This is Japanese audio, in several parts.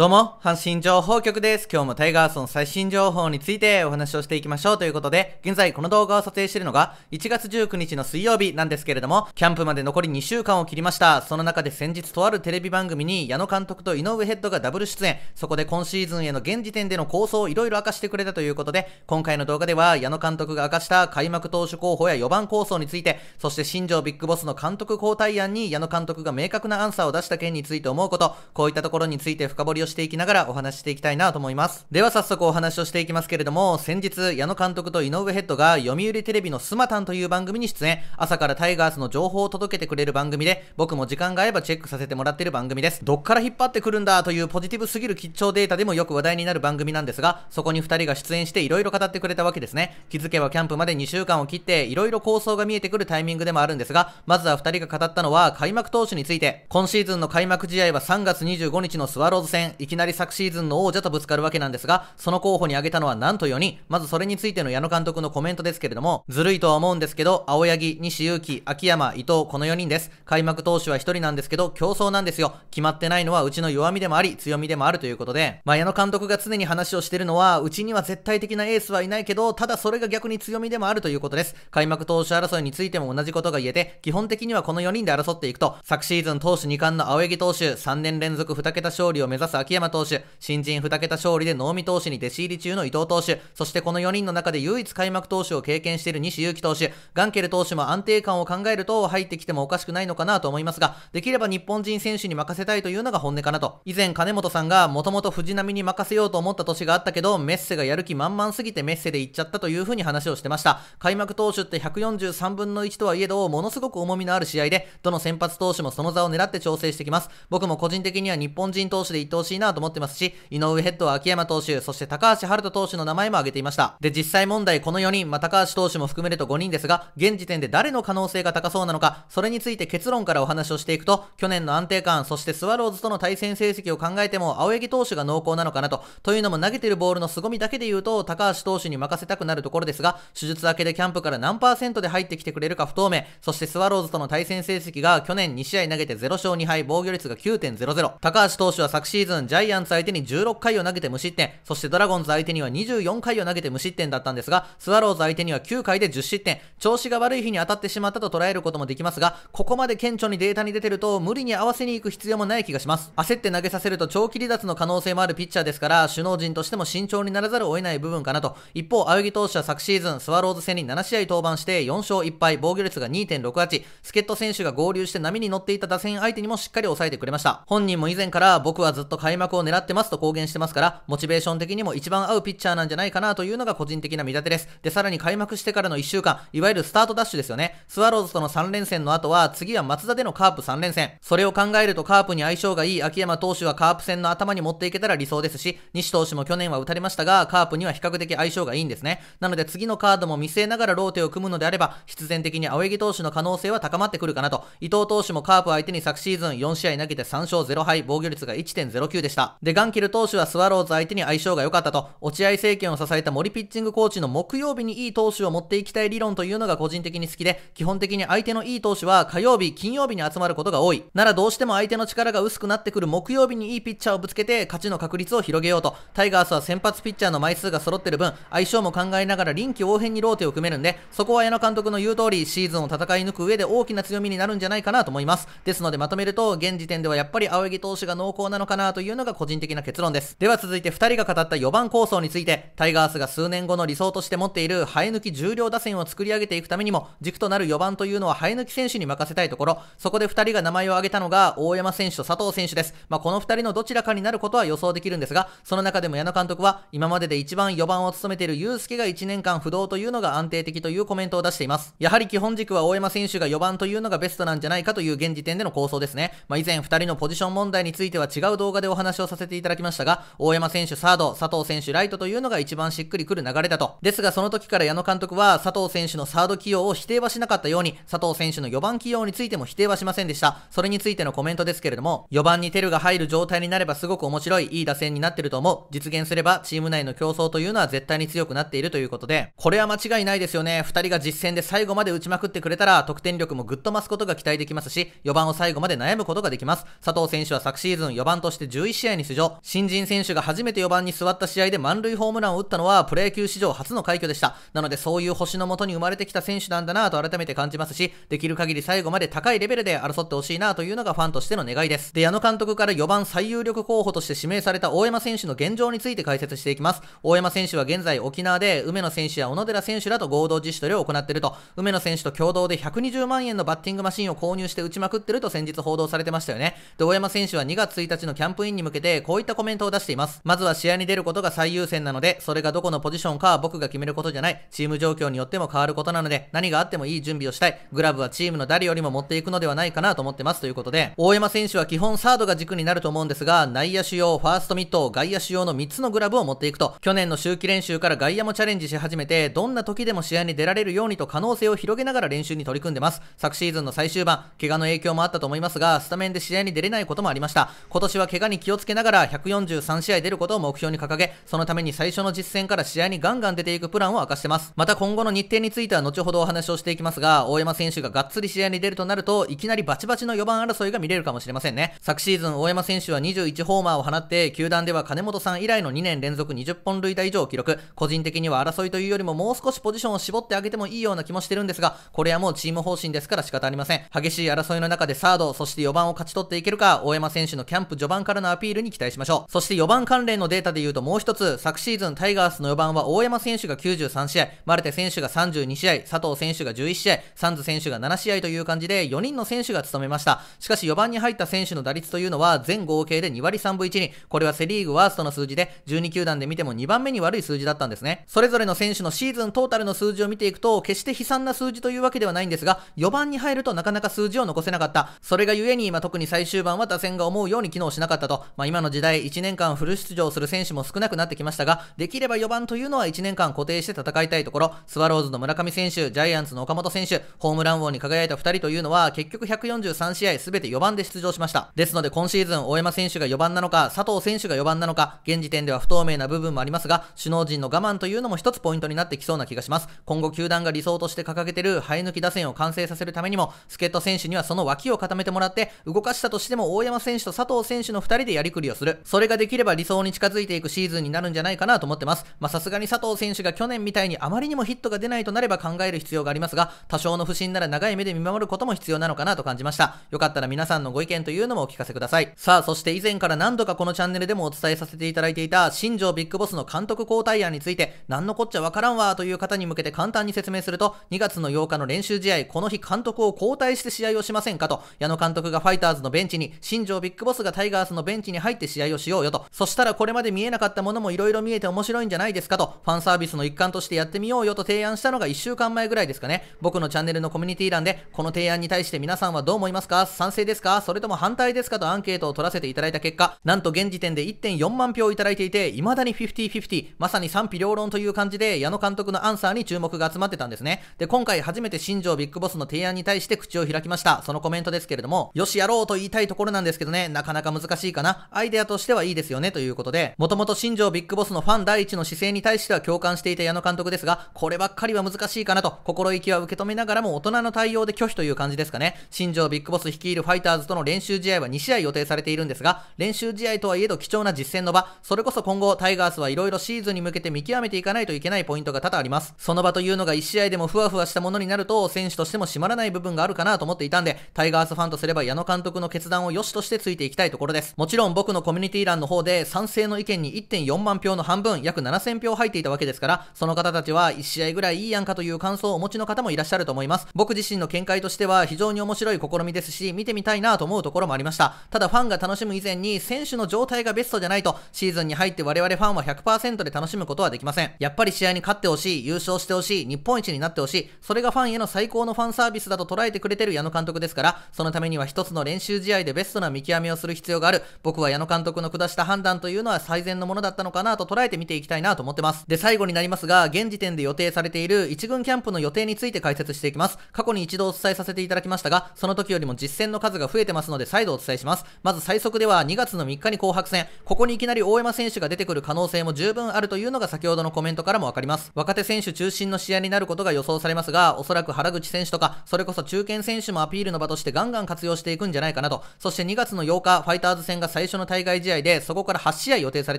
どうも、阪神情報局です。今日もタイガースの最新情報についてお話をしていきましょうということで、現在この動画を撮影しているのが1月19日の水曜日なんですけれども、キャンプまで残り2週間を切りました。その中で先日とあるテレビ番組に矢野監督と井上ヘッドがダブル出演、そこで今シーズンへの現時点での構想をいろいろ明かしてくれたということで、今回の動画では矢野監督が明かした開幕投手候補や4番構想について、そして新庄ビッグボスの監督交代案に矢野監督が明確なアンサーを出した件について思うこと、こういったところについて深掘りをしていきながらお話ししていきたいなと思います。では早速お話をしていきますけれども、先日、矢野監督と井上ヘッドが読売テレビのスマタンという番組に出演、朝からタイガースの情報を届けてくれる番組で、僕も時間があればチェックさせてもらってる番組です。どっから引っ張ってくるんだというポジティブすぎる吉兆データでもよく話題になる番組なんですが、そこに2人が出演していろいろ語ってくれたわけですね。気づけばキャンプまで2週間を切って、いろいろ構想が見えてくるタイミングでもあるんですが、まずは2人が語ったのは開幕投手について、今シーズンの開幕試合は3月25日のスワローズ戦、いきなり昨シーズンの王者とぶつかるわけなんですが、その候補に挙げたのはなんと4人。まずそれについての矢野監督のコメントですけれども、ずるいとは思うんですけど、青柳、西祐希、秋山、伊藤、この4人です。開幕投手は1人なんですけど、競争なんですよ。決まってないのはうちの弱みでもあり、強みでもあるということで、まあ、矢野監督が常に話をしてるのは、うちには絶対的なエースはいないけど、ただそれが逆に強みでもあるということです。開幕投手争いについても同じことが言えて、基本的にはこの4人で争っていくと、昨シーズン投手2冠の青柳投手、3年連続2桁勝利を目指す秋山投手、新人2桁勝利で能見投手に弟子入り中の伊藤投手、そしてこの4人の中で唯一開幕投手を経験している西祐希投手、ガンケル投手も安定感を考えると入ってきてもおかしくないのかなと思いますが、できれば日本人選手に任せたいというのが本音かなと。以前金本さんがもともと藤波に任せようと思った年があったけど、メッセがやる気満々すぎてメッセで行っちゃったというふうに話をしてました。開幕投手って143分の1とはいえど、ものすごく重みのある試合で、どの先発投手もその座を狙って調整してきます。僕も個人的には日本人投手で伊藤しいなと思ってますし、井上ヘッドは秋山投手、そして高橋春人投手の名前も挙げていました。で、実際問題この4人、まあ、高橋投手も含めると5人ですが、現時点で誰の可能性が高そうなのか、それについて結論からお話をしていくと、去年の安定感、そしてスワローズとの対戦成績を考えても、青柳投手が濃厚なのかなと、というのも投げてるボールの凄みだけで言うと、高橋投手に任せたくなるところですが、手術明けでキャンプから何パーセントで入ってきてくれるか不透明、そしてスワローズとの対戦成績が去年2試合投げて0勝2敗、防御率が9.00。高橋投手は昨シーズンジャイアンツ相手に16回を投げて無失点、そしてドラゴンズ相手には24回を投げて無失点だったんですが、スワローズ相手には9回で10失点、調子が悪い日に当たってしまったと捉えることもできますが、ここまで顕著にデータに出てると、無理に合わせに行く必要もない気がします。焦って投げさせると長期離脱の可能性もあるピッチャーですから、首脳陣としても慎重にならざるを得ない部分かなと。一方、青木投手は昨シーズン、スワローズ戦に7試合登板して4勝1敗、防御率が2.68、助っ人選手が合流して波に乗っていた打線相手にもしっかり抑えてくれました。本人も以前から僕はずっと開幕を狙ってますと公言してますから、モチベーション的にも一番合うピッチャーなんじゃないかなというのが個人的な見立てです。で、さらに開幕してからの1週間、いわゆるスタートダッシュですよね。スワローズとの3連戦の後は、次は松田でのカープ3連戦。それを考えるとカープに相性がいい秋山投手はカープ戦の頭に持っていけたら理想ですし、西投手も去年は打たれましたが、カープには比較的相性がいいんですね。なので次のカードも見据えながらローテを組むのであれば、必然的に青柳投手の可能性は高まってくるかなと。伊藤投手もカープ相手に昨シーズン4試合投げて3勝0敗、防御率が1.09球でした。で、ガンキル投手はスワローズ相手に相性が良かったと、落合政権を支えた森ピッチングコーチの木曜日にいい投手を持っていきたい理論というのが個人的に好きで、基本的に相手のいい投手は火曜日、金曜日に集まることが多い。ならどうしても相手の力が薄くなってくる木曜日にいいピッチャーをぶつけて勝ちの確率を広げようと、タイガースは先発ピッチャーの枚数が揃ってる分、相性も考えながら臨機応変にローテを組めるんで、そこは矢野監督の言う通り、シーズンを戦い抜く上で大きな強みになるんじゃないかなと思います。ですのでまとめると、現時点ではやっぱり青柳投手が濃厚なのかなといういうのが個人的な結論です。では続いて2人が語った4番構想について、タイガースが数年後の理想として持っている生え抜き重量打線を作り上げていくためにも、軸となる4番というのは生え抜き選手に任せたいところ、そこで2人が名前を挙げたのが大山選手と佐藤選手です。まあ、この2人のどちらかになることは予想できるんですが、その中でも矢野監督は、今までで一番4番を務めているスケが1年間不動というのが安定的というコメントを出しています。やはり基本軸は大山選手が4番というのがベストなんじゃないかという現時点での構想ですね。まあ、以前2人のポジション問題については違う動画でお話をさせていただきましたが、大山選手サード、佐藤選手ライトというのが一番しっくりくる流れだと。ですがその時から矢野監督は佐藤選手のサード起用を否定はしなかったように、佐藤選手の4番起用についても否定はしませんでした。それについてのコメントですけれども、4番にテルが入る状態になればすごく面白い、いい打線になってると思う。実現すればチーム内の競争というのは絶対に強くなっているということで、これは間違いないですよね。2人が実戦で最後まで打ちまくってくれたら、得点力もぐっと増すことが期待できますし、4番を最後まで悩むことができます。佐藤選手は昨シーズン4番として11 1試合に出場。新人選手が初めて4番に座った試合で満塁ホームランを打ったのはプロ野球史上初の快挙でした。なのでそういう星のもとに生まれてきた選手なんだなと改めて感じますし、できる限り最後まで高いレベルで争ってほしいなというのがファンとしての願いです。で、矢野監督から4番最有力候補として指名された大山選手の現状について解説していきます。大山選手は現在沖縄で梅野選手や小野寺選手らと合同自主トレを行っていると、梅野選手と共同で120万円のバッティングマシンを購入して打ちまくってると先日報道されてましたよね。で、大山選手は2月1日のキャンプイン員に向けてこういったコメントを出しています。まずは試合に出ることが最優先なので、それがどこのポジションかは僕が決めることじゃない。チーム状況によっても変わることなので、何があってもいい準備をしたい。グラブはチームの誰よりも持っていくのではないかなと思ってますということで、大山選手は基本サードが軸になると思うんですが、内野主用、ファーストミット、外野主用の3つのグラブを持っていくと、去年の秋季練習から外野もチャレンジし始めて、どんな時でも試合に出られるようにと可能性を広げながら練習に取り組んでます。昨シーズンの最終盤、怪我の影響もあったと思いますが、スタメンで試合に出れないこともありました。今年は怪我に気をつけながら143試合出ることを目標に掲げ、そのために最初の実戦から試合にガンガン出ていくプランを明かしてます。また今後の日程については後ほどお話をしていきますが、大山選手ががっつり試合に出るとなると、いきなりバチバチの4番争いが見れるかもしれませんね。昨シーズン大山選手は21ホーマーを放って、球団では金本さん以来の2年連続20本塁打以上を記録。個人的には争いというよりももう少しポジションを絞ってあげてもいいような気もしてるんですが、これはもうチーム方針ですから仕方ありません。激しい争いの中でサード、そして4番を勝ち取っていけるか、大山選手のキャンプ序盤からのアピールに期待しましょう。そして4番関連のデータで言うともう一つ、昨シーズンタイガースの4番は大山選手が93試合、マルテ選手が32試合、佐藤選手が11試合、サンズ選手が7試合という感じで4人の選手が務めました。しかし4番に入った選手の打率というのは全合計で2割3分1に、これはセリーグワーストの数字で12球団で見ても2番目に悪い数字だったんですね。それぞれの選手のシーズントータルの数字を見ていくと、決して悲惨な数字というわけではないんですが、4番に入るとなかなか数字を残せなかった。それがゆえに今特に最終盤は打線が思うように機能しなかったと。まあ、今の時代1年間フル出場する選手も少なくなってきましたが、できれば4番というのは1年間固定して戦いたいところ、スワローズの村上選手、ジャイアンツの岡本選手、ホームラン王に輝いた2人というのは、結局143試合全て4番で出場しました。ですので今シーズン、大山選手が4番なのか、佐藤選手が4番なのか、現時点では不透明な部分もありますが、首脳陣の我慢というのも一つポイントになってきそうな気がします。今後球団が理想として掲げてる生え抜き打線を完成させるためにも、助っ人選手にはその脇を固めてもらって、動かしたとしても大山選手と佐藤選手の2人ででやりくりをする。それができれば理想に近づいていくシーズンになるんじゃないかなと思ってます。まさすがに佐藤選手が去年みたいにあまりにもヒットが出ないとなれば考える必要がありますが、多少の不審なら長い目で見守ることも必要なのかなと感じました。よかったら皆さんのご意見というのもお聞かせください。さあ、そして以前から何度かこのチャンネルでもお伝えさせていただいていた、新庄ビッグボスの監督交代案について、何のこっちゃわからんわという方に向けて簡単に説明すると、2月の8日の練習試合、この日監督を交代して試合をしませんかと、矢野監督がファイターズのベンチに、新庄ビッグボスがタイガースのベンチ戦に入って試合をしようよと、そしたらこれまで見えなかったものも色々見えて面白いんじゃないですかと、ファンサービスの一環としてやってみようよと提案したのが1週間前ぐらいですかね。僕のチャンネルのコミュニティ欄で、この提案に対して皆さんはどう思いますか賛成ですかそれとも反対ですかとアンケートを取らせていただいた結果、なんと現時点で1.4万票いただいていて、未だに50-50、まさに賛否両論という感じで、矢野監督のアンサーに注目が集まってたんですね。で、今回初めて新庄ビッグボスの提案に対して口を開きました。そのコメントですけれども、よしやろうと言いたいところなんですけどね、なかなか難しいかな。な。アイデアとしてはいいですよねということで、もともと新庄ビッグボスのファン第一の姿勢に対しては共感していた矢野監督ですが、こればっかりは難しいかなと、心意気は受け止めながらも大人の対応で拒否という感じですかね。新庄ビッグボス率いるファイターズとの練習試合は2試合予定されているんですが、練習試合とはいえど貴重な実践の場、それこそ今後タイガースはいろいろシーズンに向けて見極めていかないといけないポイントが多々あります。その場というのが1試合でもふわふわしたものになると、選手としても締まらない部分があるかなと思っていたんで、タイガースファンとすれば矢野監督の決断を良しとしてついていきたいところです。もちろんろん僕のコミュニティ欄の方で賛成の意見に1.4万票の半分、約7000票入っていたわけですから、その方たちは1試合ぐらいいいやんかという感想をお持ちの方もいらっしゃると思います。僕自身の見解としては非常に面白い試みですし、見てみたいなと思うところもありました。ただファンが楽しむ以前に選手の状態がベストじゃないと、シーズンに入って我々ファンは100%で楽しむことはできません。やっぱり試合に勝ってほしい、優勝してほしい、日本一になってほしい、それがファンへの最高のファンサービスだと捉えてくれてる矢野監督ですから、そのためには一つの練習試合でベストな見極めをする必要がある。僕は矢野監督の下した判断というのは最善のものだったのかなと捉えて見ていきたいなと思ってます。で、最後になりますが、現時点で予定されている1軍キャンプの予定について解説していきます。過去に一度お伝えさせていただきましたが、その時よりも実戦の数が増えてますので再度お伝えします。まず最速では2月の3日に紅白戦、ここにいきなり大山選手が出てくる可能性も十分あるというのが先ほどのコメントからもわかります。若手選手中心の試合になることが予想されますが、おそらく原口選手とか、それこそ中堅選手もアピールの場としてガンガン活用していくんじゃないかなと。そして2月の8日、ファイターズ戦が最初の対外試合で、そこから8試合予定され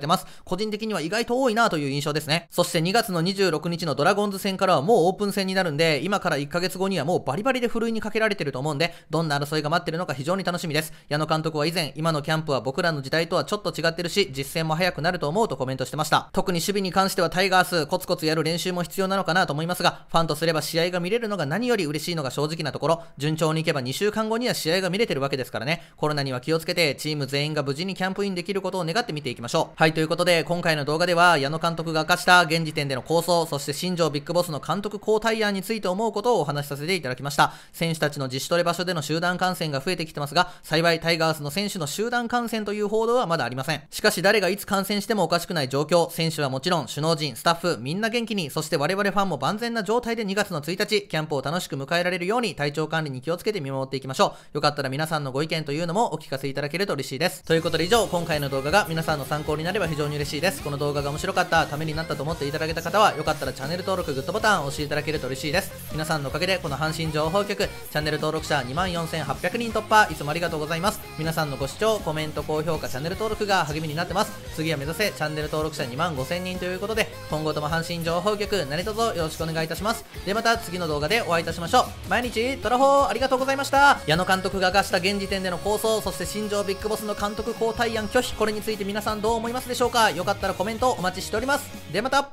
てます。個人的には意外と多いなという印象ですね。そして2月の26日のドラゴンズ戦からはもうオープン戦になるんで、今から1ヶ月後にはもうバリバリでふるいにかけられてると思うんで、どんな争いが待ってるのか非常に楽しみです。矢野監督は以前、今のキャンプは僕らの時代とはちょっと違ってるし、実践も早くなると思うとコメントしてました。特に守備に関してはタイガース、コツコツやる練習も必要なのかなと思いますが、ファンとすれば試合が見れるのが何より嬉しいのが正直なところ、順調にいけば2週間後には試合が見れてるわけですからね、コロナには気をつけて、チーム全員がが無事にキャンプインできることを願って見ていきましょう。はい、ということで、今回の動画では、矢野監督が明かした現時点での構想、そして新庄ビッグボスの監督交代案について思うことをお話しさせていただきました。選手たちの自主トレ場所での集団感染が増えてきてますが、幸いタイガースの選手の集団感染という報道はまだありません。しかし、誰がいつ感染してもおかしくない状況、選手はもちろん、首脳陣、スタッフ、みんな元気に、そして我々ファンも万全な状態で2月の1日、キャンプを楽しく迎えられるように体調管理に気をつけて見守っていきましょう。よかったら皆さんのご意見というのもお聞かせいただけると嬉しいです。ということで以上、今回の動画が皆さんの参考になれば非常に嬉しいです。この動画が面白かった、ためになったと思っていただけた方は、よかったらチャンネル登録、グッドボタンを押していただけると嬉しいです。皆さんのおかげで、この阪神情報局、チャンネル登録者24,800人突破、いつもありがとうございます。皆さんのご視聴、コメント、高評価、チャンネル登録が励みになってます。次は目指せ、チャンネル登録者25,000人ということで、今後とも阪神情報局、何卒よろしくお願いいたします。で、また次の動画でお会いいたしましょう。毎日、トラホーありがとうございました。矢野監督が明日現時点での構想、そして新庄ビッグボスの監督督交代案拒否、これについて皆さんどう思いますでしょうかよかったらコメントお待ちしております。ではまた